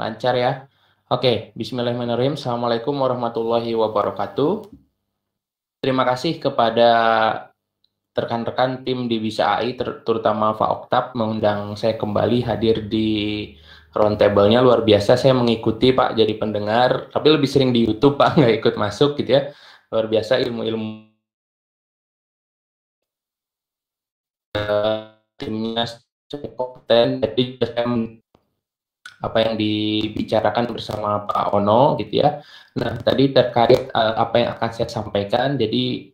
Lancar ya. Oke, bismillahirrahmanirrahim. Assalamualaikum warahmatullahi wabarakatuh. Terima kasih kepada rekan-rekan tim di Bisa AI, ter terutama Pak Oktab, mengundang saya kembali hadir di roundtable-nya. Luar biasa, saya mengikuti Pak jadi pendengar, tapi lebih sering di YouTube Pak, nggak ikut masuk gitu ya. Luar biasa ilmu-ilmu eh, timnya kompeten, jadi saya apa yang dibicarakan bersama Pak Ono gitu ya. Nah tadi terkait uh, apa yang akan saya sampaikan, jadi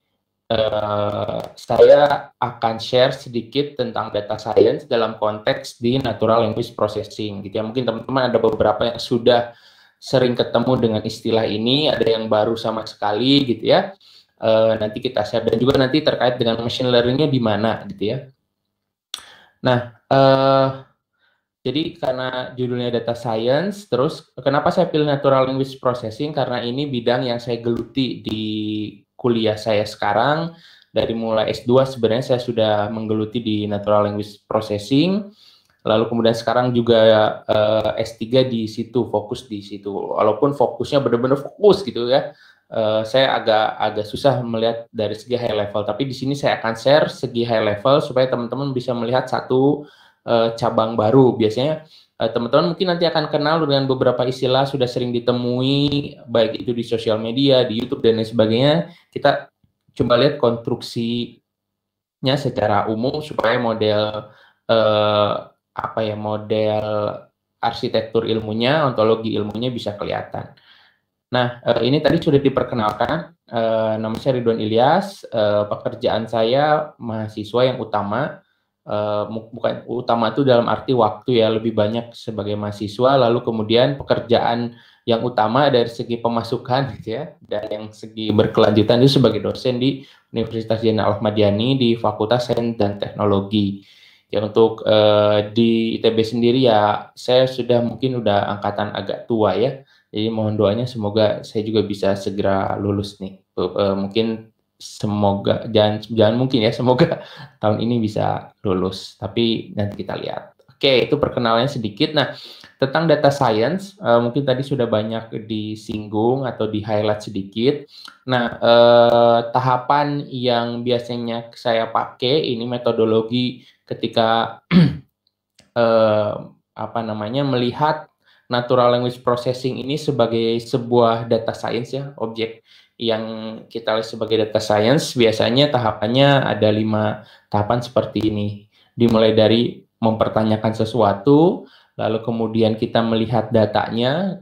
uh, saya akan share sedikit tentang data science dalam konteks di natural language processing gitu ya. Mungkin teman-teman ada beberapa yang sudah sering ketemu dengan istilah ini, ada yang baru sama sekali gitu ya. Uh, nanti kita share dan juga nanti terkait dengan machine learningnya di mana gitu ya. Nah, uh, jadi karena judulnya data science, terus kenapa saya pilih natural language processing? Karena ini bidang yang saya geluti di kuliah saya sekarang. Dari mulai S2 sebenarnya saya sudah menggeluti di natural language processing. Lalu kemudian sekarang juga uh, eh, S3 di situ, fokus di situ. Walaupun fokusnya benar-benar fokus gitu ya. Uh, saya agak agak susah melihat dari segi high level, tapi di sini saya akan share segi high level supaya teman-teman bisa melihat satu uh, cabang baru. Biasanya eh, teman-teman uh, mungkin nanti akan kenal dengan beberapa istilah sudah sering ditemui baik itu di sosial media, di YouTube dan lain sebagainya. Kita coba lihat konstruksinya secara umum supaya model uh, apa ya model arsitektur ilmunya, ontologi ilmunya bisa kelihatan. Nah, ini tadi sudah diperkenalkan. Nama saya Ridwan Ilyas, pekerjaan saya mahasiswa yang utama uh, bukan utama itu dalam arti waktu ya lebih banyak sebagai mahasiswa lalu kemudian pekerjaan yang utama dari segi pemasukan gitu ya dan yang segi berkelanjutan itu sebagai dosen di Universitas Jenderal Ahmad Yani di Fakultas Sains dan Teknologi. Ya untuk uh, di ITB sendiri ya saya sudah mungkin udah angkatan agak tua ya. Jadi mohon doanya semoga saya juga bisa segera lulus nih. Uh, mungkin semoga jangan jangan mungkin ya semoga tahun ini bisa lulus tapi nanti kita lihat oke itu perkenalannya sedikit nah tentang data science uh, mungkin tadi sudah banyak disinggung atau di highlight sedikit nah uh, tahapan yang biasanya saya pakai ini metodologi ketika uh, apa namanya melihat natural language processing ini sebagai sebuah data science ya objek yang kita lihat sebagai data science biasanya tahapannya ada lima tahapan seperti ini. Dimulai dari mempertanyakan sesuatu, lalu kemudian kita melihat datanya,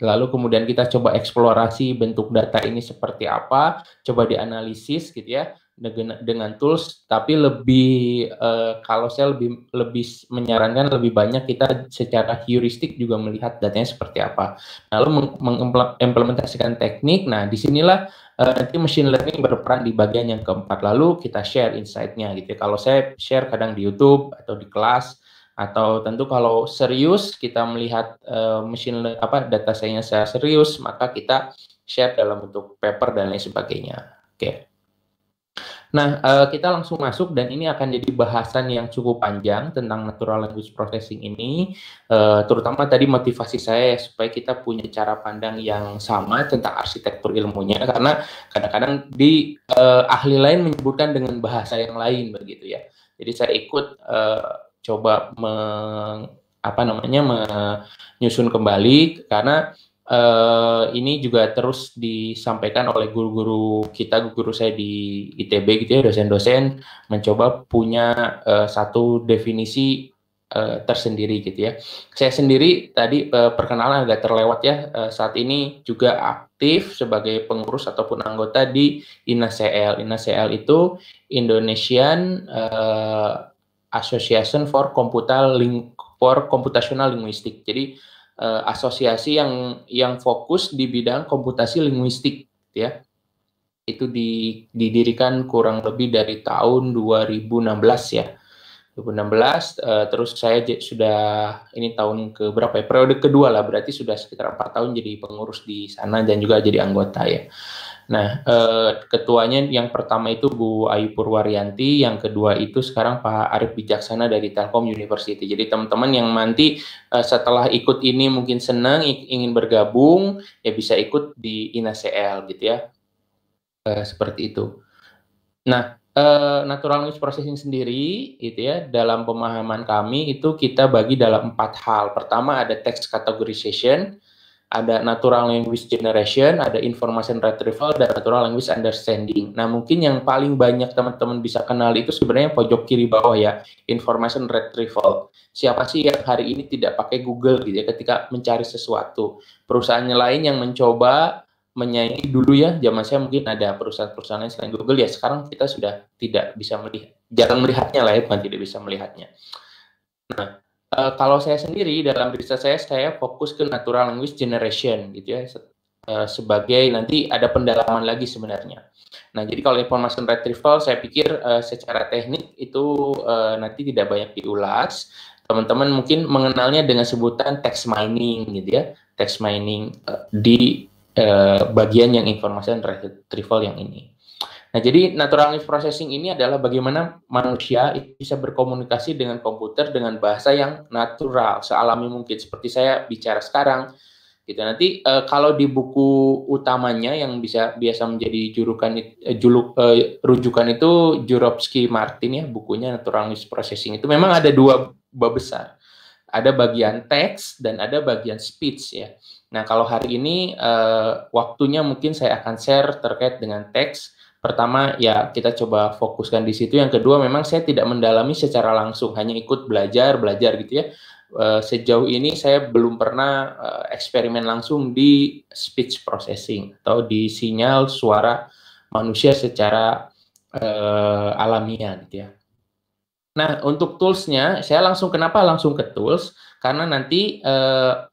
lalu kemudian kita coba eksplorasi bentuk data ini seperti apa, coba dianalisis gitu ya dengan dengan tools tapi lebih uh, kalau saya lebih lebih menyarankan lebih banyak kita secara heuristik juga melihat datanya seperti apa nah, lalu mengimplementasikan teknik nah disinilah uh, nanti machine learning berperan di bagian yang keempat lalu kita share insightnya nya gitu ya. kalau saya share kadang di YouTube atau di kelas atau tentu kalau serius kita melihat uh, machine apa data saya saya serius maka kita share dalam bentuk paper dan lain sebagainya oke okay. Nah, eh, kita langsung masuk dan ini akan jadi bahasan yang cukup panjang tentang natural language processing ini, eh, terutama tadi motivasi saya supaya kita punya cara pandang yang sama tentang arsitektur ilmunya karena kadang-kadang di eh, ahli lain menyebutkan dengan bahasa yang lain begitu ya. Jadi saya ikut coba meng, apa namanya menyusun kembali karena Eh, ini juga terus disampaikan oleh guru-guru kita, guru guru saya di ITB gitu ya, dosen-dosen mencoba punya uh, satu definisi uh, tersendiri gitu ya. Saya sendiri tadi uh, perkenalan agak terlewat ya, uh, saat ini juga aktif sebagai pengurus ataupun anggota di INACL. INACL itu Indonesian uh, Association for Computer for Computational Linguistics. Jadi uh, asosiasi yang yang fokus di bidang komputasi linguistik ya itu di, didirikan kurang lebih dari tahun 2016 ya 2016 uh, eh, terus saya sudah ini tahun ke berapa ya periode kedua lah berarti sudah sekitar empat tahun jadi pengurus di sana dan juga jadi anggota ya Nah, eh, ketuanya yang pertama itu Bu Ayu Purwaryanti, yang kedua itu sekarang Pak Arif Bijaksana dari Telkom University. Jadi teman-teman yang nanti eh, setelah ikut ini mungkin senang ingin bergabung ya bisa ikut di INACL gitu ya. Eh, seperti itu. Nah, eh, natural language processing sendiri itu ya dalam pemahaman kami itu kita bagi dalam empat hal. Pertama ada text categorization ada natural language generation, ada information retrieval, dan natural language understanding. Nah, mungkin yang paling banyak teman-teman bisa kenal itu sebenarnya pojok kiri bawah ya, information retrieval. Siapa sih yang hari ini tidak pakai Google gitu ya ketika mencari sesuatu? Perusahaan lain yang mencoba menyaingi dulu ya, zaman saya mungkin ada perusahaan-perusahaan lain selain Google ya, sekarang kita sudah tidak bisa melihat, jarang melihatnya lah ya, bukan tidak bisa melihatnya. Nah, Eh, kalau saya sendiri dalam riset saya saya fokus ke natural language generation gitu ya eh, sebagai nanti ada pendalaman lagi sebenarnya. Nah jadi kalau information retrieval saya pikir uh, secara teknik itu uh, nanti tidak banyak diulas. Teman-teman mungkin mengenalnya dengan sebutan text mining gitu ya, text mining uh, di uh, bagian yang information retrieval yang ini. Nah, jadi natural language processing ini adalah bagaimana manusia bisa berkomunikasi dengan komputer dengan bahasa yang natural, sealami mungkin. Seperti saya bicara sekarang, gitu. Nanti e, kalau di buku utamanya yang bisa biasa menjadi jurukan e, juluk e, rujukan itu Jurovsky Martin ya, bukunya natural language processing itu memang ada dua bab besar. Ada bagian teks dan ada bagian speech ya. Nah, kalau hari ini waktunya mungkin saya akan share terkait dengan teks pertama ya kita coba fokuskan di situ yang kedua memang saya tidak mendalami secara langsung hanya ikut belajar belajar gitu ya eh, sejauh ini saya belum pernah eh, eksperimen langsung di speech processing atau di sinyal suara manusia secara uh, alamiah gitu ya nah untuk toolsnya saya langsung kenapa langsung ke tools karena nanti uh,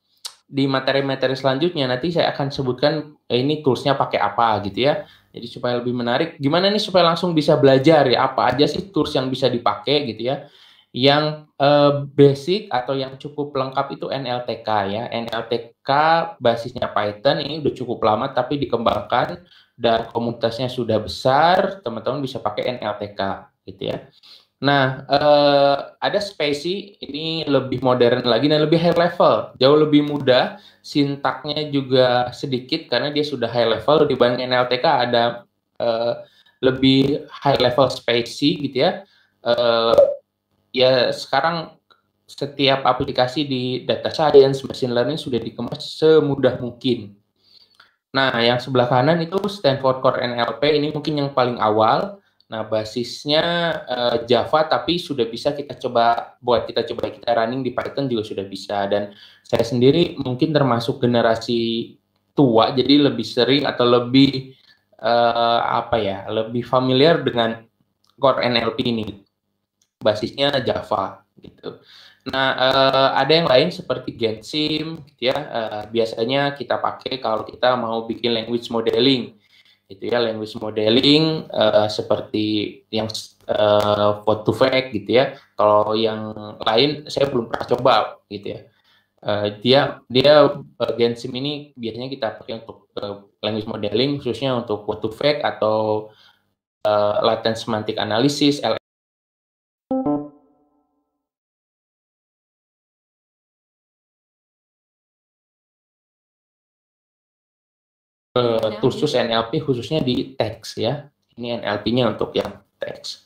di materi-materi selanjutnya nanti saya akan sebutkan ini toolsnya pakai apa gitu ya jadi supaya lebih menarik, gimana nih supaya langsung bisa belajar ya apa aja sih tools yang bisa dipakai gitu ya? Yang uh, basic atau yang cukup lengkap itu NLTK ya. NLTK basisnya Python ini udah cukup lama tapi dikembangkan dan komunitasnya sudah besar, teman-teman bisa pakai NLTK gitu ya. Nah, eh, ada Spacey ini lebih modern lagi dan lebih high level, jauh lebih mudah, sintaknya juga sedikit karena dia sudah high level dibanding NLTK ada eh, lebih high level Spacey gitu ya. Eh, ya sekarang setiap aplikasi di data science, machine learning sudah dikemas semudah mungkin. Nah, yang sebelah kanan itu Stanford Core NLP ini mungkin yang paling awal Nah, basisnya uh, Java tapi sudah bisa kita coba buat kita coba kita running di Python juga sudah bisa dan saya sendiri mungkin termasuk generasi tua jadi lebih sering atau lebih uh, apa ya, lebih familiar dengan core NLP ini. Basisnya Java gitu. Nah, uh, ada yang lain seperti Gensim gitu ya. Uh, biasanya kita pakai kalau kita mau bikin language modeling itu ya language modeling uh, seperti yang uh, eh, fake to fact gitu ya. Kalau yang lain saya belum pernah coba gitu ya. Uh, dia dia uh, Gensim ini biasanya kita pakai untuk uh, language modeling khususnya untuk vote to fact atau uh, latent semantic analysis, uh, eh, iya. NLP khususnya di teks ya. Ini NLP-nya untuk yang teks.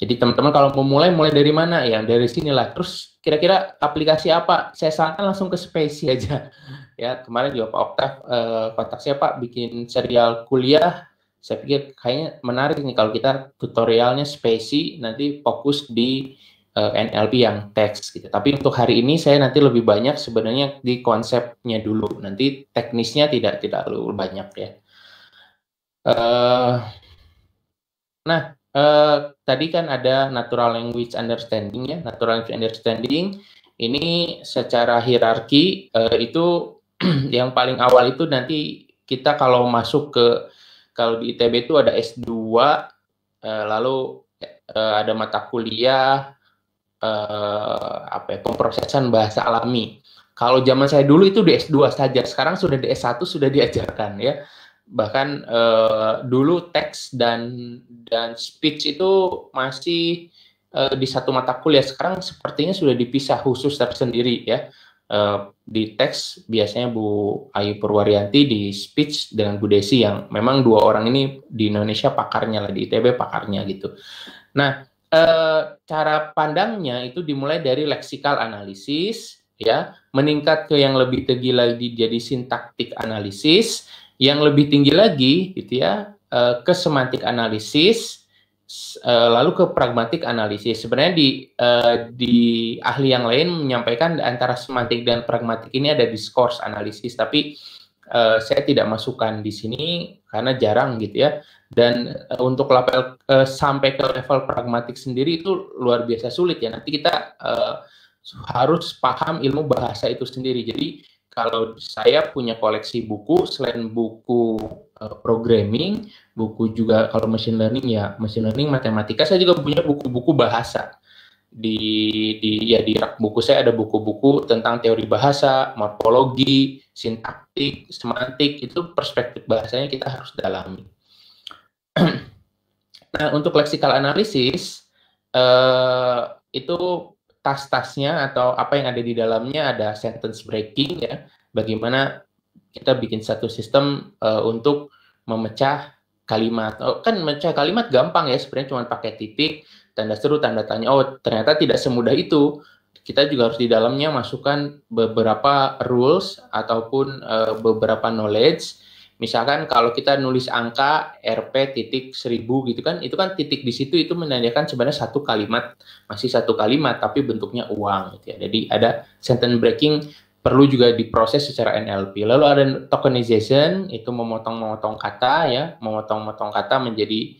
Jadi teman-teman kalau mau mulai mulai dari mana ya? Dari sinilah. Terus kira-kira aplikasi apa? Saya sarankan langsung ke Spacey aja. Ya, kemarin juga Pak Oktav eh, kontak siapa? bikin serial kuliah. Saya pikir kayaknya menarik nih kalau kita tutorialnya Spacey nanti fokus di uh, eh, NLP yang teks gitu. Tapi untuk hari ini saya nanti lebih banyak sebenarnya di konsepnya dulu. Nanti teknisnya tidak tidak terlalu banyak ya. Uh, nah uh, tadi kan ada natural language understanding ya. Natural language understanding ini secara hierarki uh, itu yang paling awal itu nanti kita kalau masuk ke kalau di ITB itu ada S2 uh, lalu ada mata kuliah eh, apa ya, pemrosesan bahasa alami. Kalau zaman saya dulu itu di S2 saja, sekarang sudah di S1 sudah diajarkan ya. Bahkan eh, dulu teks dan dan speech itu masih eh, di satu mata kuliah, sekarang sepertinya sudah dipisah khusus tersendiri ya. Uh, di teks biasanya Bu Ayu Purwaryanti di speech dengan Bu Desi yang memang dua orang ini di Indonesia pakarnya lah di ITB pakarnya gitu. Nah Eh, cara pandangnya itu dimulai dari leksikal analisis, ya, meningkat ke yang lebih tinggi lagi jadi sintaktik analisis, yang lebih tinggi lagi, gitu ya, eh, ke semantik analisis, eh, lalu ke pragmatik analisis. Sebenarnya di eh, di ahli yang lain menyampaikan antara semantik dan pragmatik ini ada diskurs analisis, tapi saya tidak masukkan di sini karena jarang gitu ya. Dan uh, untuk level uh, eh, sampai ke level pragmatik sendiri itu luar biasa sulit ya. Nanti kita uh, harus paham ilmu bahasa itu sendiri. Jadi kalau saya punya koleksi buku selain buku uh, programming, buku juga kalau machine learning ya machine learning matematika, saya juga punya buku-buku bahasa di di ya di rak buku saya ada buku-buku tentang teori bahasa, morfologi, sintaktik, semantik itu perspektif bahasanya kita harus dalami. nah untuk leksikal analisis eh, itu tas-tasnya atau apa yang ada di dalamnya ada sentence breaking ya, bagaimana kita bikin satu sistem eh, untuk memecah kalimat. Oh, kan memecah kalimat gampang ya sebenarnya cuma pakai titik tanda seru, tanda tanya. Oh, ternyata tidak semudah itu. Kita juga harus di dalamnya masukkan beberapa rules ataupun uh, beberapa knowledge. Misalkan kalau kita nulis angka RP titik seribu gitu kan, itu kan titik di situ itu menandakan sebenarnya satu kalimat, masih satu kalimat tapi bentuknya uang gitu ya. Jadi ada sentence breaking perlu juga diproses secara NLP. Lalu ada tokenization, itu memotong-motong kata ya, memotong-motong kata menjadi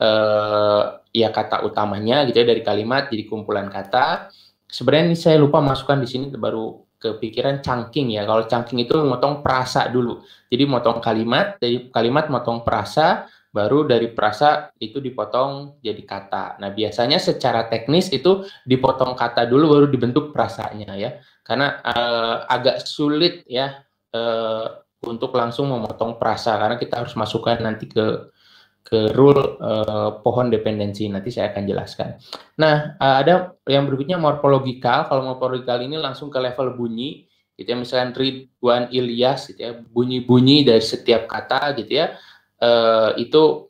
uh, ya kata utamanya gitu ya dari kalimat jadi kumpulan kata. Sebenarnya ini saya lupa masukkan di sini baru kepikiran cangking ya. Kalau cangking itu motong perasa dulu. Jadi motong kalimat, dari kalimat motong perasa, baru dari perasa itu dipotong jadi kata. Nah, biasanya secara teknis itu dipotong kata dulu baru dibentuk perasanya ya. Karena uh, agak sulit ya uh, untuk langsung memotong perasa karena kita harus masukkan nanti ke ke rule uh, pohon dependensi nanti saya akan jelaskan. Nah uh, ada yang berikutnya morfologikal. Kalau morfologikal ini langsung ke level bunyi, gitu ya. Misalnya Ridwan Ilyas, gitu ya, bunyi-bunyi dari setiap kata, gitu ya. Uh, itu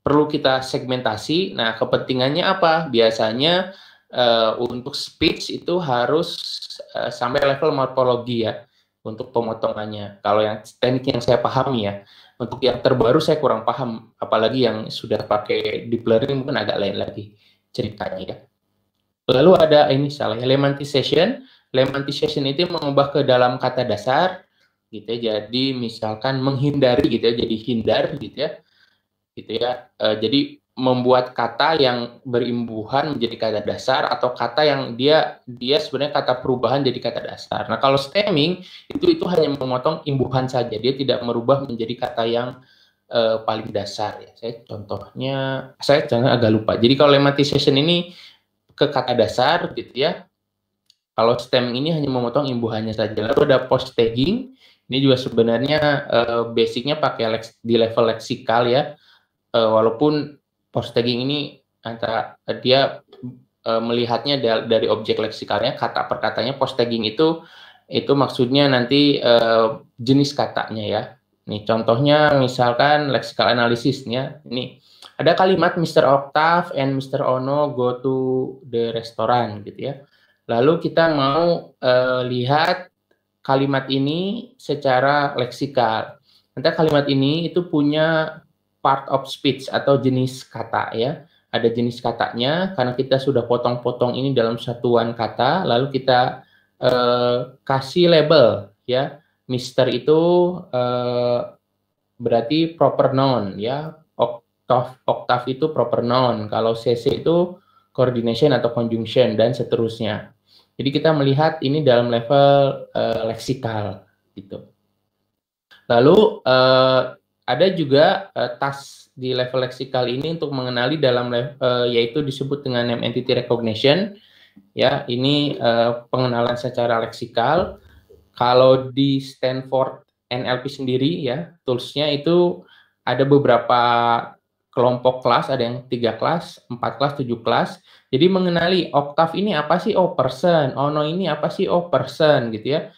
perlu kita segmentasi. Nah kepentingannya apa? Biasanya uh, untuk speech itu harus uh, sampai level morfologi ya untuk pemotongannya. Kalau yang teknik yang saya pahami ya. Untuk yang terbaru saya kurang paham, apalagi yang sudah pakai deep learning mungkin agak lain lagi ceritanya ya. Lalu ada ini salah lemantization. Lemantization itu mengubah ke dalam kata dasar gitu ya. Jadi misalkan menghindari gitu ya, jadi hindar gitu ya. Gitu ya. E, jadi membuat kata yang berimbuhan menjadi kata dasar atau kata yang dia dia sebenarnya kata perubahan jadi kata dasar. Nah, kalau stemming itu itu hanya memotong imbuhan saja, dia tidak merubah menjadi kata yang uh, paling dasar ya. Saya contohnya saya jangan agak lupa. Jadi kalau lemmatization ini ke kata dasar gitu ya. Kalau stemming ini hanya memotong imbuhannya saja. Lalu ada post tagging. Ini juga sebenarnya uh, basicnya pakai di level leksikal ya. Eh, walaupun post tagging ini antara dia e, melihatnya dari objek leksikalnya kata per katanya post tagging itu itu maksudnya nanti e, jenis katanya ya. Nih contohnya misalkan leksikal analisisnya ini ada kalimat Mr. Octave and Mr. Ono go to the restaurant gitu ya. Lalu kita mau e, lihat kalimat ini secara leksikal. Nanti kalimat ini itu punya part of speech atau jenis kata ya. Ada jenis katanya karena kita sudah potong-potong ini dalam satuan kata lalu kita eh, kasih label ya. Mister itu eh, berarti proper noun ya. Oktav oktav itu proper noun. Kalau cc itu coordination atau conjunction dan seterusnya. Jadi kita melihat ini dalam level uh, leksikal gitu. Lalu uh, ada juga uh, tas di level leksikal ini untuk mengenali dalam uh, yaitu disebut dengan name entity recognition ya ini uh, pengenalan secara leksikal kalau di Stanford NLP sendiri ya toolsnya itu ada beberapa kelompok kelas ada yang tiga kelas empat kelas tujuh kelas jadi mengenali oktav ini apa sih oh person oh no ini apa sih oh person gitu ya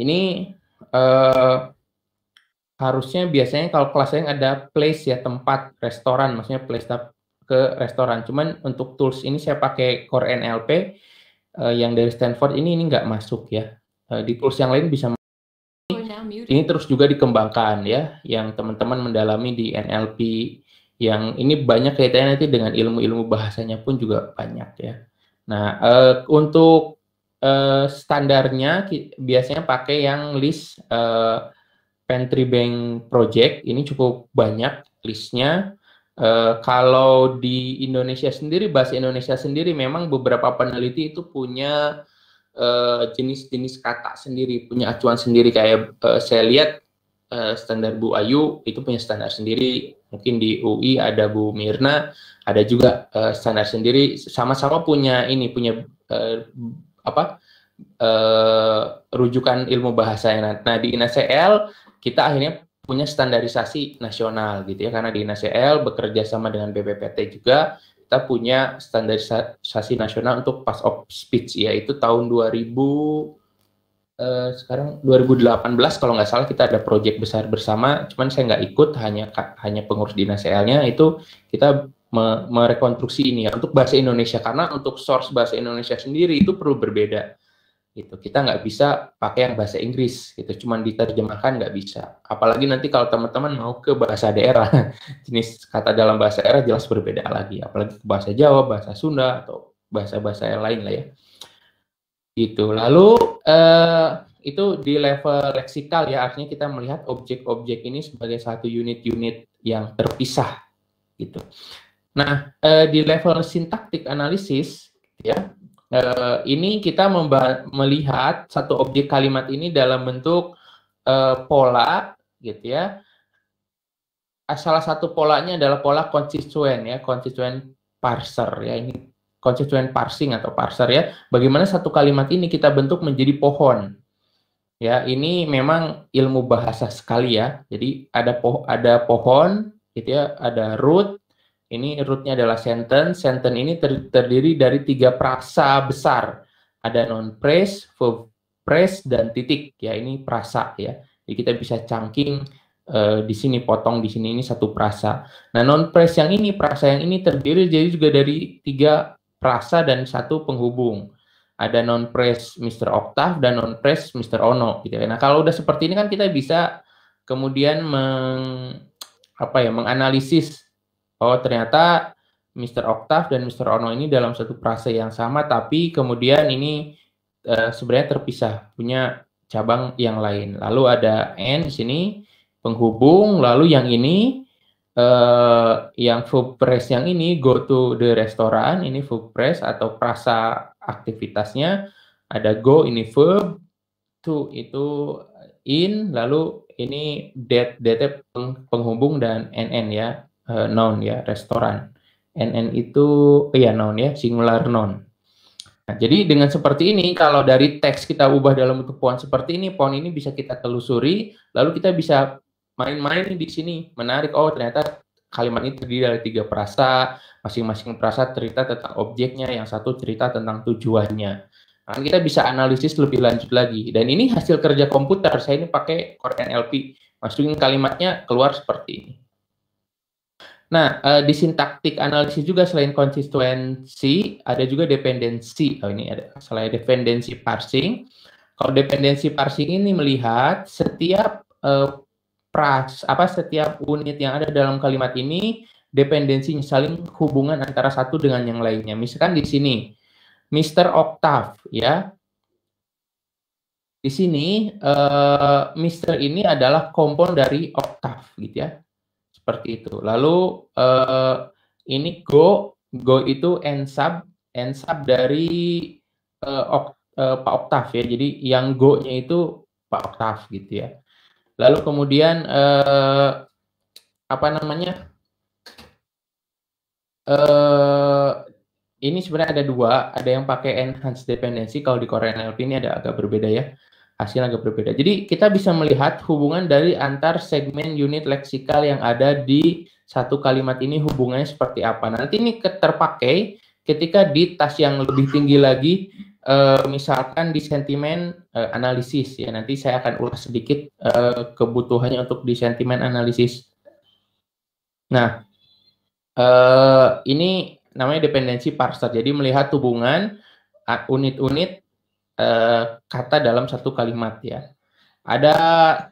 ini uh, harusnya biasanya kalau kelas yang ada place ya tempat restoran maksudnya place ke restoran cuman untuk tools ini saya pakai Core NLP uh, eh, yang dari Stanford ini ini nggak masuk ya uh, di tools yang lain bisa oh, ya, ini terus juga dikembangkan ya yang teman-teman mendalami di NLP yang ini banyak kaitannya nanti dengan ilmu-ilmu bahasanya pun juga banyak ya. Nah, uh, untuk uh, standarnya biasanya pakai yang list uh, pantry bank project ini cukup banyak listnya. Uh, kalau di Indonesia sendiri, bahasa Indonesia sendiri memang beberapa peneliti itu punya eh, jenis-jenis uh, kata sendiri, punya acuan sendiri. Kayak uh, saya lihat uh, standar Bu Ayu itu punya standar sendiri. Mungkin di UI ada Bu Mirna, ada juga uh, standar sendiri. Sama-sama punya ini, punya uh, apa? Uh, rujukan ilmu bahasa. Nah di INACL kita akhirnya punya standarisasi nasional gitu ya karena di NACL e bekerja sama dengan BPPT juga kita punya standarisasi nasional untuk pass of speech yaitu tahun 2000 eh, sekarang 2018 kalau nggak salah kita ada proyek besar bersama cuman saya nggak ikut hanya hanya pengurus di NACL-nya e itu kita me merekonstruksi ini ya, untuk bahasa Indonesia karena untuk source bahasa Indonesia sendiri itu perlu berbeda gitu kita nggak bisa pakai yang bahasa Inggris gitu cuman diterjemahkan nggak bisa apalagi nanti kalau teman-teman mau ke bahasa daerah jenis kata dalam bahasa daerah jelas berbeda lagi apalagi ke bahasa Jawa bahasa Sunda atau bahasa-bahasa yang lain lah ya gitu lalu eh, itu di level leksikal ya artinya kita melihat objek-objek ini sebagai satu unit-unit yang terpisah gitu nah eh, di level sintaktik analisis ya eh, ini kita melihat satu objek kalimat ini dalam bentuk eh, pola gitu ya. Eh, salah satu polanya adalah pola konstituen ya, konstituen parser ya ini konstituen parsing atau parser ya. Bagaimana satu kalimat ini kita bentuk menjadi pohon. Ya, ini memang ilmu bahasa sekali ya. Jadi ada po ada pohon gitu ya, ada root, ini rootnya adalah sentence. Sentence ini ter terdiri dari tiga prasa besar. Ada non phrase, verb phrase, dan titik. Ya, ini prasa ya. Jadi kita bisa cangking uh, di sini potong di sini ini satu prasa. Nah, non phrase yang ini prasa yang ini terdiri jadi juga dari tiga prasa dan satu penghubung ada non press Mr. Octave dan non press Mr. Ono gitu ya. Nah, kalau udah seperti ini kan kita bisa kemudian meng apa ya, menganalisis oh ternyata Mr. Octave dan Mr. Ono ini dalam satu prase yang sama, tapi kemudian ini uh, sebenarnya terpisah, punya cabang yang lain. Lalu ada N di sini, penghubung, lalu yang ini, uh, yang food press yang ini, go to the restoran, ini food press atau prasa aktivitasnya, ada go, ini verb, to itu in, lalu ini det, det penghubung dan NN ya, uh, noun ya, restoran. NN itu iya noun ya, singular noun. Nah, jadi dengan seperti ini kalau dari teks kita ubah dalam bentuk pohon seperti ini, pohon ini bisa kita telusuri, lalu kita bisa main-main di sini, menarik oh ternyata kalimat ini terdiri dari tiga perasa, masing-masing perasa cerita tentang objeknya, yang satu cerita tentang tujuannya. Nah, kita bisa analisis lebih lanjut lagi. Dan ini hasil kerja komputer, saya ini pakai Core NLP. Masukin kalimatnya keluar seperti ini. Nah, uh, di sintaktik analisis juga selain konsistensi, ada juga dependensi. Oh, ini ada selain ya, dependensi parsing. Kalau dependensi parsing ini melihat setiap uh, pras apa setiap unit yang ada dalam kalimat ini dependensinya saling hubungan antara satu dengan yang lainnya. Misalkan di sini Mr. Octave ya. Di sini uh, eh, Mr. ini adalah kompon dari Octave gitu ya seperti itu. Lalu uh, ini go go itu n sub n sub dari uh, eh, ok, uh, eh, Pak Oktav ya. Jadi yang go-nya itu Pak Oktav gitu ya. Lalu kemudian uh, apa namanya? Uh, ini sebenarnya ada dua, ada yang pakai enhanced dependency kalau di Korean LP ini ada agak berbeda ya hasil agak berbeda. Jadi kita bisa melihat hubungan dari antar segmen unit leksikal yang ada di satu kalimat ini hubungannya seperti apa. Nanti ini terpakai ketika di tas yang lebih tinggi lagi eh, misalkan di sentimen eh, analisis ya nanti saya akan ulas sedikit eh, kebutuhannya untuk di sentimen analisis. Nah, ini namanya dependensi parser. Jadi melihat hubungan unit-unit Eh, kata dalam satu kalimat ya. Ada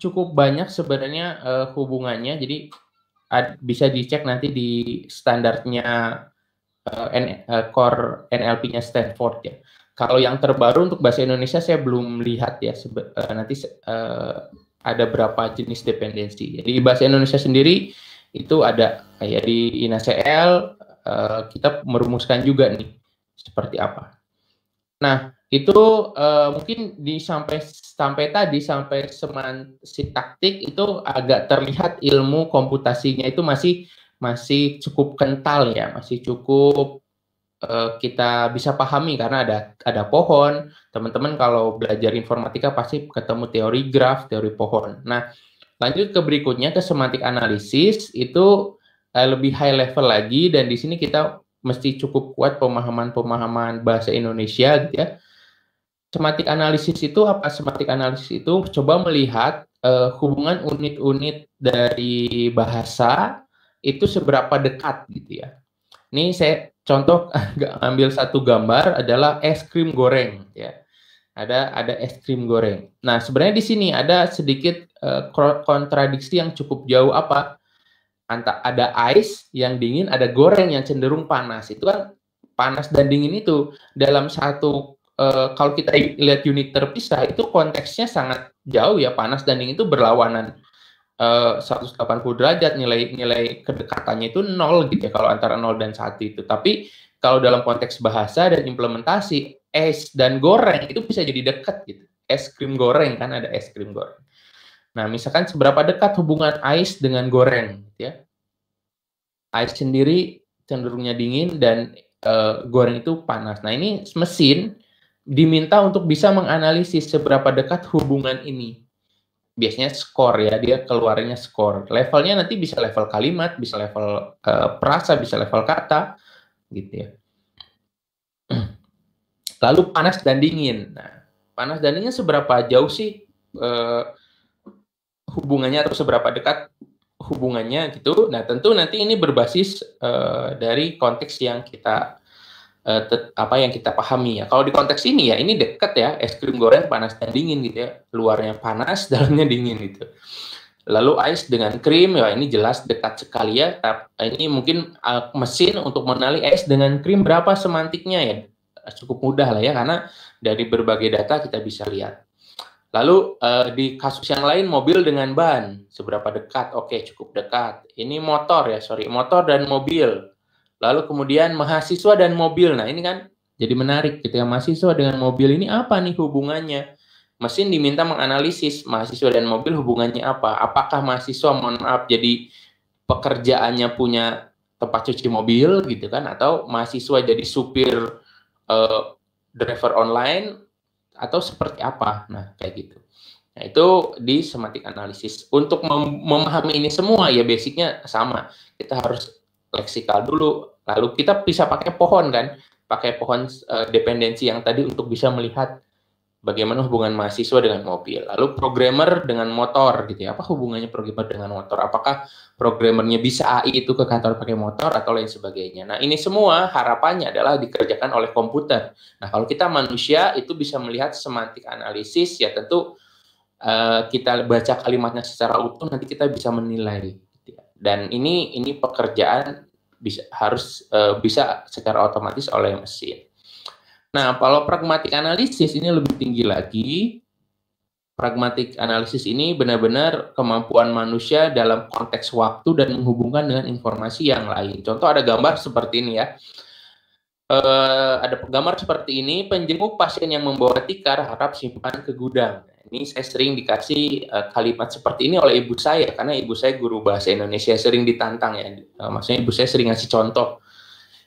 cukup banyak sebenarnya uh, hubungannya, jadi ad, bisa dicek nanti di standarnya uh, N, uh, core NLP-nya Stanford ya. Kalau yang terbaru untuk bahasa Indonesia saya belum lihat ya, sebe, uh, nanti uh, ada berapa jenis dependensi. Jadi bahasa Indonesia sendiri itu ada ya di INACL uh, kita merumuskan juga nih seperti apa. Nah, itu uh, mungkin di sampai sampai tadi sampai semansi taktik itu agak terlihat ilmu komputasinya itu masih masih cukup kental ya masih cukup uh, kita bisa pahami karena ada ada pohon teman-teman kalau belajar informatika pasti ketemu teori graf teori pohon nah lanjut ke berikutnya ke semantik analisis itu uh, lebih high level lagi dan di sini kita mesti cukup kuat pemahaman-pemahaman bahasa Indonesia gitu ya sematik analisis itu apa? sematik analisis itu coba melihat uh, hubungan unit-unit dari bahasa itu seberapa dekat gitu ya. Ini saya contoh ambil satu gambar adalah es krim goreng ya. Ada ada es krim goreng. Nah, sebenarnya di sini ada sedikit uh, kontradiksi yang cukup jauh apa? Anta, ada ice yang dingin, ada goreng yang cenderung panas. Itu kan panas dan dingin itu dalam satu uh, kalau kita lihat unit terpisah itu konteksnya sangat jauh ya panas dan dingin itu berlawanan eh, uh, 180 derajat nilai nilai kedekatannya itu nol gitu ya kalau antara nol dan satu itu tapi kalau dalam konteks bahasa dan implementasi es dan goreng itu bisa jadi dekat gitu es krim goreng kan ada es krim goreng nah misalkan seberapa dekat hubungan es dengan goreng gitu ya es sendiri cenderungnya dingin dan uh, goreng itu panas. Nah ini mesin diminta untuk bisa menganalisis seberapa dekat hubungan ini. Biasanya skor ya, dia keluarnya skor. Levelnya nanti bisa level kalimat, bisa level uh, perasa, bisa level kata, gitu ya. Lalu panas dan dingin. Nah, panas dan dingin seberapa jauh sih uh, hubungannya atau seberapa dekat hubungannya gitu. Nah, tentu nanti ini berbasis uh, dari konteks yang kita Eh, apa yang kita pahami ya. Kalau di konteks ini ya ini dekat ya es krim goreng panas dan dingin gitu ya. Luarnya panas, dalamnya dingin gitu. Lalu es dengan krim ya ini jelas dekat sekali ya. Ini mungkin eh, mesin untuk menali es dengan krim berapa semantiknya ya. Cukup mudah lah ya karena dari berbagai data kita bisa lihat. Lalu uh, di kasus yang lain mobil dengan ban seberapa dekat? Oke, cukup dekat. Ini motor ya, sorry, motor dan mobil Lalu kemudian mahasiswa dan mobil. Nah, ini kan jadi menarik ketika gitu ya. mahasiswa dengan mobil ini apa nih hubungannya? Mesin diminta menganalisis mahasiswa dan mobil hubungannya apa? Apakah mahasiswa mohon maaf jadi pekerjaannya punya tempat cuci mobil gitu kan atau mahasiswa jadi supir uh, driver online atau seperti apa? Nah, kayak gitu. Nah, itu di semantik analisis. Untuk mem memahami ini semua ya basicnya sama. Kita harus leksikal dulu Lalu kita bisa pakai pohon kan, pakai pohon e, dependensi yang tadi untuk bisa melihat bagaimana hubungan mahasiswa dengan mobil. Lalu programmer dengan motor gitu ya. Apa hubungannya programmer dengan motor? Apakah programmernya bisa AI itu ke kantor pakai motor atau lain sebagainya. Nah, ini semua harapannya adalah dikerjakan oleh komputer. Nah, kalau kita manusia itu bisa melihat semantik analisis ya tentu e, kita baca kalimatnya secara utuh nanti kita bisa menilai gitu ya. dan ini ini pekerjaan bisa harus e, bisa secara otomatis oleh mesin. Nah, kalau pragmatik analisis ini lebih tinggi lagi. Pragmatik analisis ini benar-benar kemampuan manusia dalam konteks waktu dan menghubungkan dengan informasi yang lain. Contoh ada gambar seperti ini ya. E, ada gambar seperti ini, penjenguk pasien yang membawa tikar harap simpan ke gudang ini saya sering dikasih uh, kalimat seperti ini oleh ibu saya karena ibu saya guru bahasa Indonesia sering ditantang ya. Uh, maksudnya ibu saya sering ngasih contoh.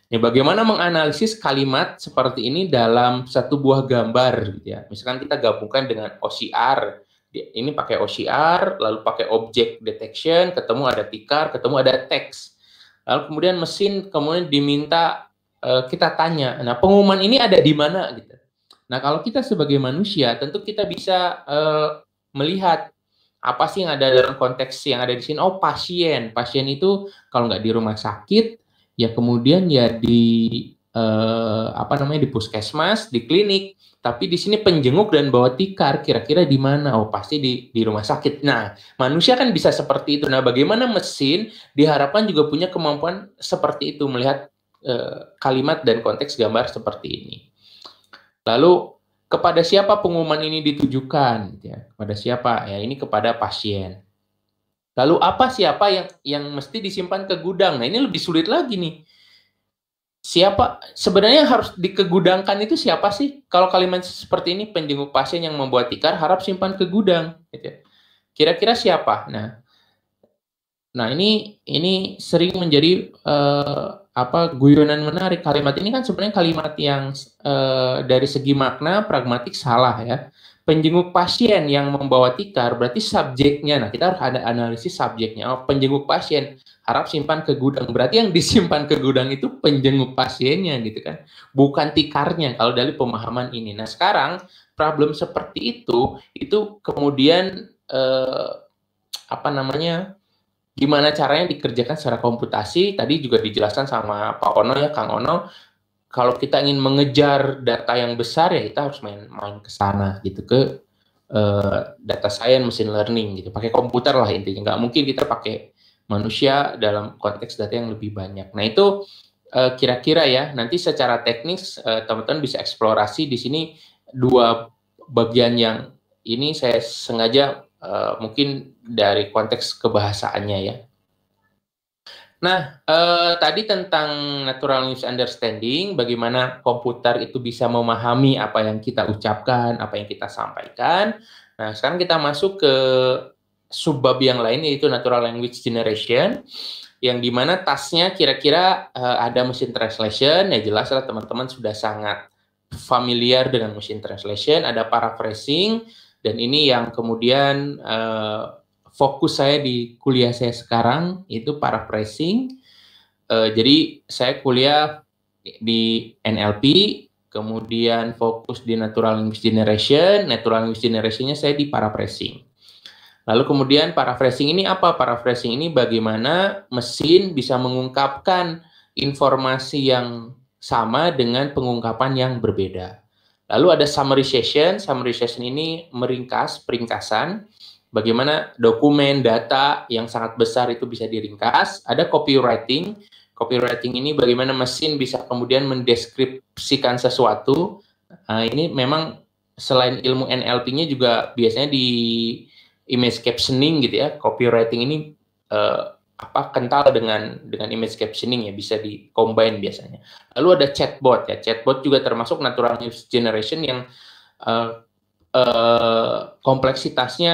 Ya, bagaimana menganalisis kalimat seperti ini dalam satu buah gambar gitu ya. Misalkan kita gabungkan dengan OCR. Ini pakai OCR, lalu pakai object detection, ketemu ada tikar, ketemu ada teks. Lalu kemudian mesin kemudian diminta uh, kita tanya, nah pengumuman ini ada di mana gitu. Nah, kalau kita sebagai manusia, tentu kita bisa uh, melihat apa sih yang ada dalam konteks yang ada di sini. Oh, pasien. Pasien itu kalau nggak di rumah sakit, ya kemudian ya di uh, apa namanya di puskesmas, di klinik. Tapi di sini penjenguk dan bawa tikar kira-kira di mana? Oh, pasti di di rumah sakit. Nah, manusia kan bisa seperti itu. Nah, bagaimana mesin diharapkan juga punya kemampuan seperti itu melihat uh, kalimat dan konteks gambar seperti ini. Lalu kepada siapa pengumuman ini ditujukan? Ya, kepada siapa? Ya ini kepada pasien. Lalu apa siapa yang yang mesti disimpan ke gudang? Nah ini lebih sulit lagi nih. Siapa sebenarnya yang harus dikegudangkan itu siapa sih? Kalau kalimat seperti ini penjenguk pasien yang membuat tikar harap simpan ke gudang. Gitu ya. Kira-kira siapa? Nah, nah ini ini sering menjadi uh, apa guyonan menarik kalimat ini kan sebenarnya kalimat yang e, dari segi makna pragmatik salah ya penjenguk pasien yang membawa tikar berarti subjeknya nah kita harus ada analisis subjeknya oh, penjenguk pasien harap simpan ke gudang berarti yang disimpan ke gudang itu penjenguk pasiennya gitu kan bukan tikarnya kalau dari pemahaman ini nah sekarang problem seperti itu itu kemudian e, apa namanya gimana caranya dikerjakan secara komputasi tadi juga dijelaskan sama Pak Ono ya Kang Ono kalau kita ingin mengejar data yang besar ya kita harus main-main ke sana gitu ke uh, data science machine learning gitu pakai komputer lah intinya nggak mungkin kita pakai manusia dalam konteks data yang lebih banyak nah itu kira eh, kira-kira ya nanti secara teknis teman eh, teman-teman bisa eksplorasi di sini dua bagian yang ini saya sengaja Eh, mungkin dari konteks kebahasaannya ya. Nah, eh, tadi tentang natural language understanding, bagaimana komputer itu bisa memahami apa yang kita ucapkan, apa yang kita sampaikan. Nah, sekarang kita masuk ke subbab yang lain yaitu natural language generation, yang dimana tasnya kira-kira eh, ada mesin translation. Ya jelas lah teman-teman sudah sangat familiar dengan mesin translation, ada paraphrasing, dan ini yang kemudian uh, fokus saya di kuliah saya sekarang itu paraphrasing. Uh, jadi saya kuliah di NLP, kemudian fokus di natural language generation. Natural language generationnya saya di para paraphrasing. Lalu kemudian para paraphrasing ini apa? para Paraphrasing ini bagaimana mesin bisa mengungkapkan informasi yang sama dengan pengungkapan yang berbeda. Lalu ada summary session. Summary session ini meringkas, peringkasan. Bagaimana dokumen, data yang sangat besar itu bisa diringkas. Ada copywriting. Copywriting ini bagaimana mesin bisa kemudian mendeskripsikan sesuatu. Nah, ini memang selain ilmu NLP-nya juga biasanya di image captioning gitu ya. Copywriting ini eh, apa kental dengan dengan image captioning ya bisa di combine biasanya. Lalu ada chatbot ya. Chatbot juga termasuk natural news generation yang uh, uh, kompleksitasnya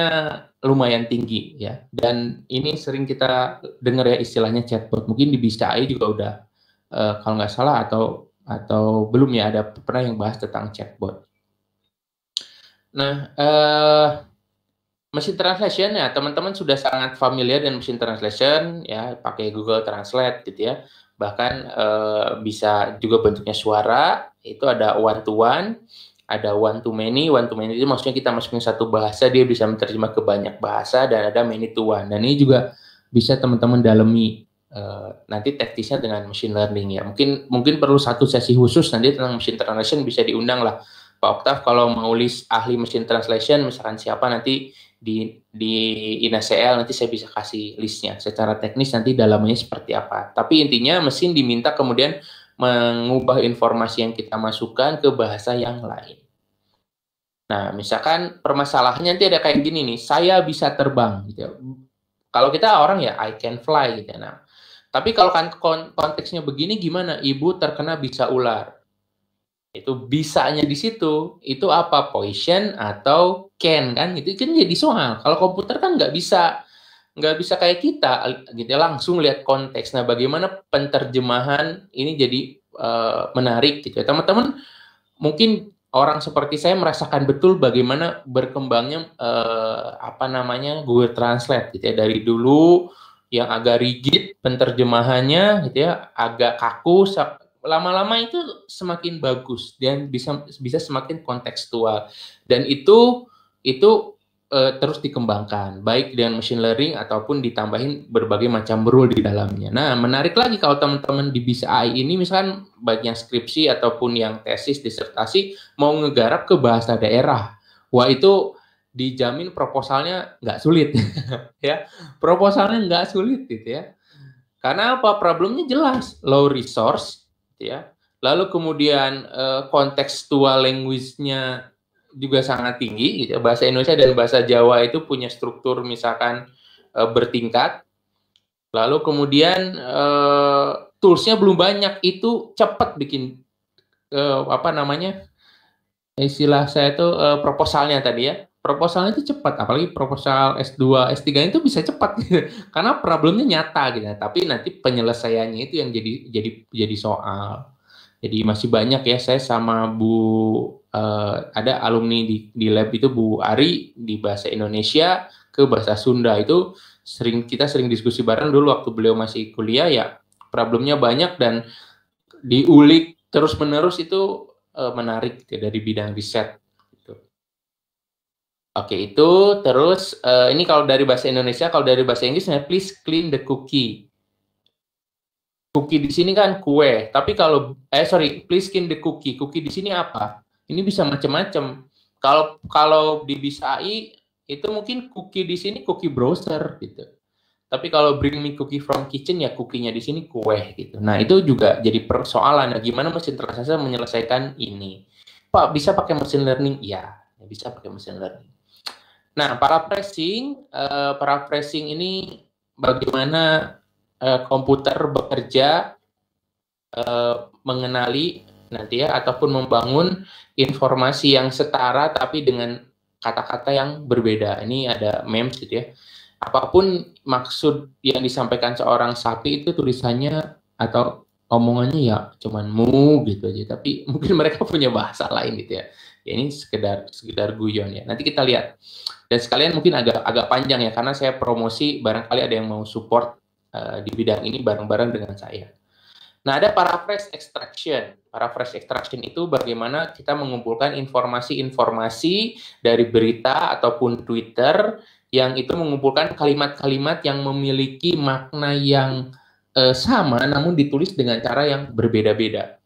lumayan tinggi ya. Dan ini sering kita dengar ya istilahnya chatbot. Mungkin di AI juga udah uh, kalau nggak salah atau atau belum ya ada pernah yang bahas tentang chatbot. Nah, uh, mesin translation ya teman-teman sudah sangat familiar dengan mesin translation ya pakai Google Translate gitu ya bahkan e, bisa juga bentuknya suara itu ada one to one ada one to many one to many itu maksudnya kita masukin satu bahasa dia bisa menerjemah ke banyak bahasa dan ada many to one dan ini juga bisa teman-teman dalami e, nanti teknisnya dengan machine learning ya mungkin mungkin perlu satu sesi khusus nanti tentang machine translation bisa diundang lah Pak Oktav kalau mau list ahli mesin translation misalkan siapa nanti di di INACL nanti saya bisa kasih listnya secara teknis nanti dalamnya seperti apa. Tapi intinya mesin diminta kemudian mengubah informasi yang kita masukkan ke bahasa yang lain. Nah, misalkan permasalahannya nanti ada kayak gini nih, saya bisa terbang gitu. Ya. Kalau kita orang ya I can fly gitu ya. Nah, tapi kalau kan konteksnya begini gimana? Ibu terkena bisa ular itu bisanya di situ itu apa poison atau can kan itu kan jadi soal kalau komputer kan nggak bisa nggak bisa kayak kita gitu ya, langsung lihat konteks nah bagaimana penterjemahan ini jadi uh, menarik gitu ya. teman-teman mungkin orang seperti saya merasakan betul bagaimana berkembangnya uh, apa namanya Google Translate gitu ya dari dulu yang agak rigid penterjemahannya gitu ya agak kaku lama-lama itu semakin bagus dan bisa bisa semakin kontekstual dan itu itu uh, terus dikembangkan baik dengan machine learning ataupun ditambahin berbagai macam rule di dalamnya. Nah, menarik lagi kalau teman-teman di bisa AI ini misalkan baik yang skripsi ataupun yang tesis disertasi mau ngegarap ke bahasa daerah. Wah, itu dijamin proposalnya nggak sulit ya proposalnya nggak sulit gitu ya karena apa problemnya jelas low resource ya. Lalu kemudian eh, kontekstual language-nya juga sangat tinggi gitu. Ya. Bahasa Indonesia dan bahasa Jawa itu punya struktur misalkan eh, bertingkat. Lalu kemudian eh, toolsnya belum banyak itu cepat bikin apa namanya istilah saya itu proposalnya tadi ya proposalnya itu cepat apalagi proposal S2 S3 itu bisa cepat gitu. karena problemnya nyata gitu tapi nanti penyelesaiannya itu yang jadi jadi jadi soal jadi masih banyak ya saya sama Bu uh, ada alumni di di lab itu Bu Ari di bahasa Indonesia ke bahasa Sunda itu sering kita sering diskusi bareng dulu waktu beliau masih kuliah ya problemnya banyak dan diulik terus menerus itu uh, menarik gitu ya, dari bidang riset Oke, okay, itu terus uh, ini kalau dari bahasa Indonesia, kalau dari bahasa Inggrisnya please clean the cookie. Cookie di sini kan kue, tapi kalau eh sorry, please clean the cookie. Cookie di sini apa? Ini bisa macam-macam. Kalau kalau di BISAI itu mungkin cookie di sini cookie browser gitu. Tapi kalau bring me cookie from kitchen ya cookinya di sini kue gitu. Nah, itu juga jadi persoalan. Nah, gimana mesin terasa menyelesaikan ini? Pak, bisa pakai mesin learning? Iya, bisa pakai mesin learning. Nah, paraphrasing, uh, paraphrasing ini bagaimana eh, komputer bekerja eh, mengenali nanti ya ataupun membangun informasi yang setara tapi dengan kata-kata yang berbeda. Ini ada memes gitu ya. Apapun maksud yang disampaikan seorang sapi itu tulisannya atau omongannya ya cuman mu gitu aja tapi mungkin mereka punya bahasa lain gitu ya Ya ini sekedar sekedar guyon ya. Nanti kita lihat. Dan sekalian mungkin agak agak panjang ya karena saya promosi barangkali ada yang mau support uh, di bidang ini bareng-bareng dengan saya. Nah, ada paraphrase extraction. Paraphrase extraction itu bagaimana kita mengumpulkan informasi-informasi dari berita ataupun Twitter yang itu mengumpulkan kalimat-kalimat yang memiliki makna yang eh, sama namun ditulis dengan cara yang berbeda-beda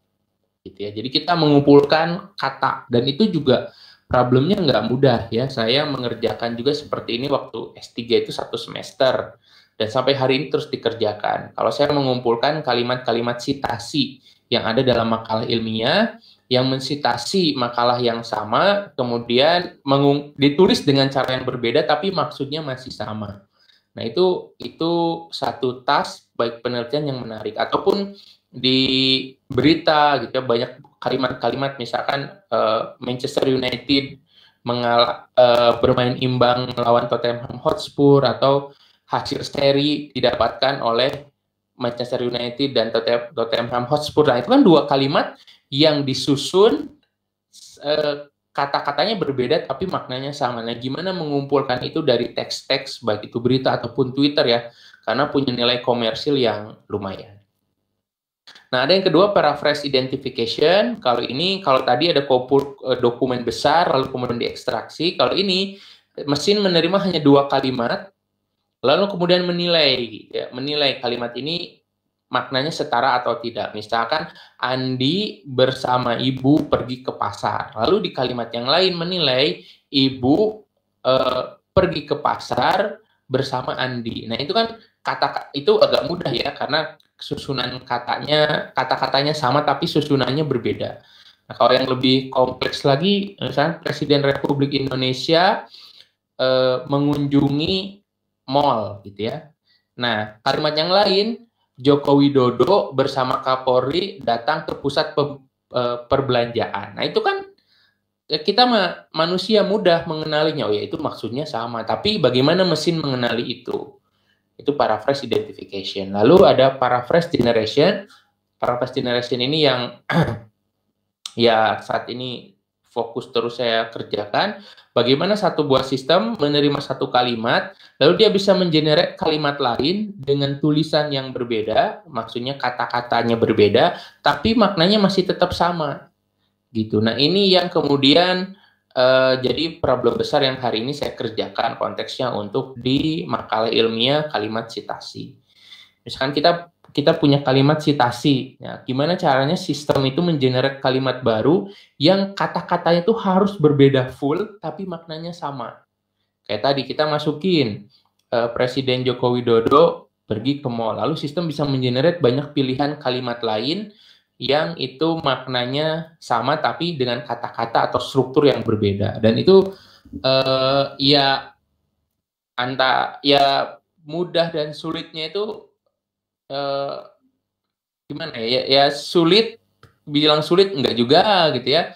gitu ya. Jadi kita mengumpulkan kata dan itu juga problemnya nggak mudah ya. Saya mengerjakan juga seperti ini waktu S3 itu satu semester dan sampai hari ini terus dikerjakan. Kalau saya mengumpulkan kalimat-kalimat sitasi yang ada dalam makalah ilmiah yang mensitasi makalah yang sama, kemudian ditulis dengan cara yang berbeda tapi maksudnya masih sama. Nah, itu itu satu tas baik penelitian yang menarik ataupun di berita gitu ya banyak kalimat-kalimat misalkan uh, Manchester United mengal uh, bermain imbang melawan Tottenham Hotspur atau hasil seri didapatkan oleh Manchester United dan Tottenham Hotspur. Nah, itu kan dua kalimat yang disusun uh, kata-katanya berbeda tapi maknanya sama. Nah, gimana mengumpulkan itu dari teks-teks baik itu berita ataupun Twitter ya, karena punya nilai komersil yang lumayan. Nah, ada yang kedua paraphrase identification. Kalau ini, kalau tadi ada kopur eh, dokumen besar lalu kemudian diekstraksi, kalau ini mesin menerima hanya dua kalimat lalu kemudian menilai ya, menilai kalimat ini maknanya setara atau tidak. Misalkan Andi bersama ibu pergi ke pasar. Lalu di kalimat yang lain menilai ibu eh, pergi ke pasar bersama Andi. Nah, itu kan kata itu agak mudah ya karena susunan katanya kata-katanya sama tapi susunannya berbeda. Nah, kalau yang lebih kompleks lagi, misalnya Presiden Republik Indonesia eh, mengunjungi mall gitu ya. Nah, kalimat yang lain, Joko Widodo bersama Kapolri datang ke pusat pe, eh, perbelanjaan. Nah, itu kan ya kita ma manusia mudah mengenalinya. Oh ya, itu maksudnya sama, tapi bagaimana mesin mengenali itu? itu paraphrase identification. Lalu ada paraphrase generation. Paraphrase generation ini yang ya saat ini fokus terus saya kerjakan. Bagaimana satu buah sistem menerima satu kalimat, lalu dia bisa mengenerate kalimat lain dengan tulisan yang berbeda, maksudnya kata-katanya berbeda, tapi maknanya masih tetap sama. Gitu. Nah, ini yang kemudian Uh, jadi problem besar yang hari ini saya kerjakan konteksnya untuk di makalah ilmiah kalimat citasi. Misalkan kita kita punya kalimat citasi. ya, gimana caranya sistem itu mengenerate kalimat baru yang kata-katanya itu harus berbeda full tapi maknanya sama. Kayak tadi kita masukin uh, Presiden Joko Widodo pergi ke mall, lalu sistem bisa mengenerate banyak pilihan kalimat lain yang itu maknanya sama tapi dengan kata-kata atau struktur yang berbeda dan itu uh, ya anta ya mudah dan sulitnya itu uh, gimana ya, ya ya sulit bilang sulit enggak juga gitu ya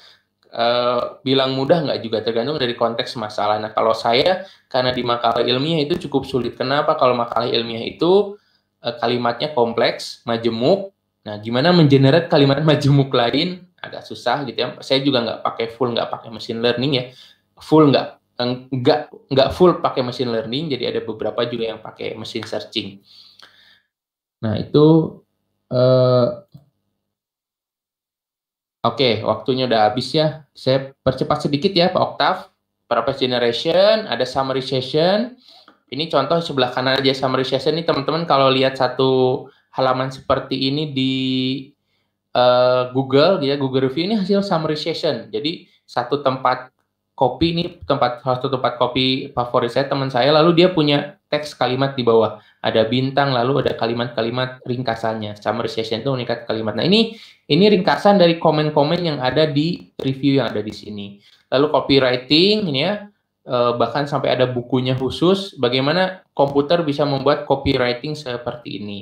uh, bilang mudah enggak juga tergantung dari konteks masalah. Nah kalau saya karena di makalah ilmiah itu cukup sulit. Kenapa? Kalau makalah ilmiah itu uh, kalimatnya kompleks, majemuk, Nah, gimana mengenerate kalimat majemuk lain agak susah gitu ya. Saya juga nggak pakai full, nggak pakai machine learning ya. Full nggak eh, nggak nggak full pakai machine learning. Jadi ada beberapa juga yang pakai machine searching. Nah itu uh, oke okay, waktunya udah habis ya. Saya percepat sedikit ya Pak Oktav. Purpose generation, ada summary session. Ini contoh sebelah kanan aja summary session ini teman-teman kalau lihat satu halaman seperti ini di uh, Google ya Google Review ini hasil summary session. Jadi satu tempat kopi ini tempat satu tempat kopi favorit saya teman saya lalu dia punya teks kalimat di bawah ada bintang lalu ada kalimat-kalimat ringkasannya summary session itu meningkat kalimat nah ini ini ringkasan dari komen-komen yang ada di review yang ada di sini lalu copywriting ini ya eh, bahkan sampai ada bukunya khusus bagaimana komputer bisa membuat copywriting seperti ini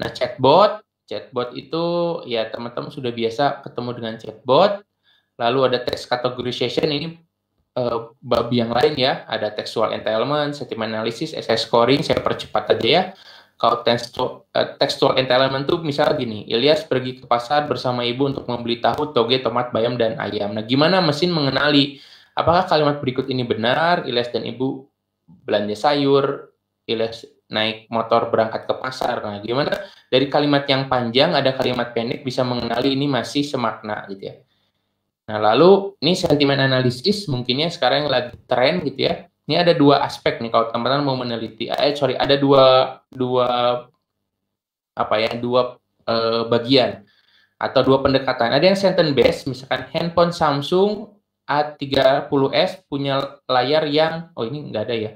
Nah, chatbot, chatbot itu ya teman-teman sudah biasa ketemu dengan chatbot. Lalu ada text categorization ini uh, bab yang lain ya, ada textual entitlement, sentiment analysis, SS scoring, saya percepat aja ya. Kalau textual, entailment eh, entitlement tuh misal gini, Ilyas pergi ke pasar bersama ibu untuk membeli tahu, toge, tomat, bayam, dan ayam. Nah, gimana mesin mengenali apakah kalimat berikut ini benar, Ilyas dan ibu belanja sayur, Ilyas naik motor berangkat ke pasar. Nah, gimana dari kalimat yang panjang ada kalimat pendek bisa mengenali ini masih semakna gitu ya. Nah, lalu ini sentimen analisis mungkinnya sekarang yang lagi tren gitu ya. Ini ada dua aspek nih kalau teman-teman mau meneliti. Eh, sorry, ada dua dua apa ya? Dua eh, bagian atau dua pendekatan. Ada yang sentence based, misalkan handphone Samsung A30s punya layar yang oh ini nggak ada ya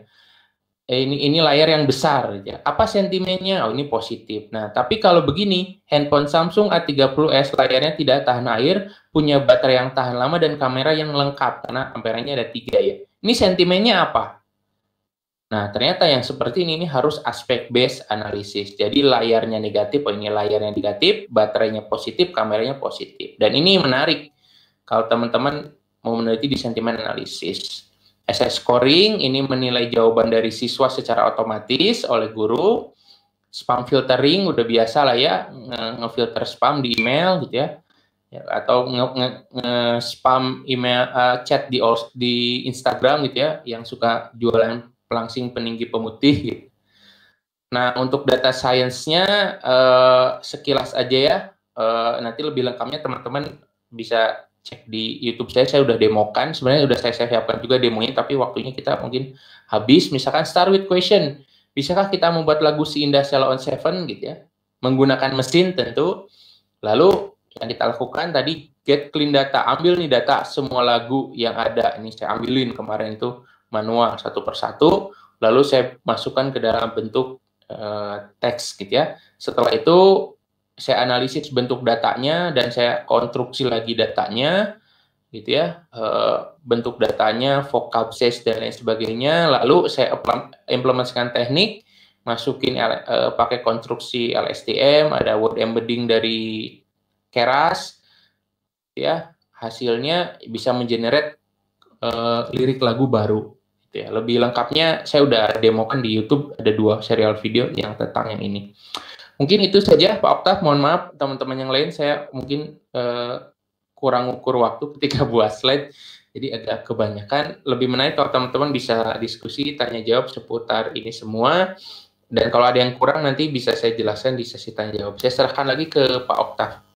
Eh, ini ini layar yang besar ya. Apa sentimennya? Oh, ini positif. Nah, tapi kalau begini, handphone Samsung A30s layarnya tidak tahan air, punya baterai yang tahan lama dan kamera yang lengkap karena kameranya ada tiga ya. Ini sentimennya apa? Nah, ternyata yang seperti ini, ini harus aspek base analisis. Jadi layarnya negatif, oh ini layarnya negatif, baterainya positif, kameranya positif. Dan ini menarik kalau teman-teman mau meneliti di sentimen analisis. SS scoring ini menilai jawaban dari siswa secara otomatis oleh guru. Spam filtering udah biasa lah ya, ngefilter spam di email gitu ya. ya atau nge-spam nge email uh, chat di di Instagram gitu ya yang suka jualan pelangsing peninggi pemutih gitu. Nah, untuk data science-nya uh, eh, sekilas aja ya. Uh, nanti lebih lengkapnya teman-teman bisa cek di YouTube saya, saya udah demokan. Sebenarnya udah saya siapkan juga demonya, tapi waktunya kita mungkin habis. Misalkan start with question. Bisakah kita membuat lagu si indah Cello on Seven gitu ya? Menggunakan mesin tentu. Lalu yang kita lakukan tadi get clean data, ambil nih data semua lagu yang ada. Ini saya ambilin kemarin itu manual satu persatu. Lalu saya masukkan ke dalam bentuk uh, teks gitu ya. Setelah itu saya analisis bentuk datanya dan saya konstruksi lagi datanya gitu ya eh, bentuk datanya vocab ses dan lain sebagainya lalu saya implementasikan teknik masukin e, pakai konstruksi LSTM ada word embedding dari keras gitu ya hasilnya bisa mengenerate e, lirik lagu baru gitu ya lebih lengkapnya saya udah demokan di YouTube ada dua serial video yang tentang yang ini Mungkin itu saja Pak Okta mohon maaf teman-teman yang lain saya mungkin uh, kurang ukur waktu ketika buat slide. Jadi agak kebanyakan. Lebih menarik kalau teman-teman bisa diskusi, tanya jawab seputar ini semua. Dan kalau ada yang kurang nanti bisa saya jelaskan di sesi tanya jawab. Saya serahkan lagi ke Pak Okta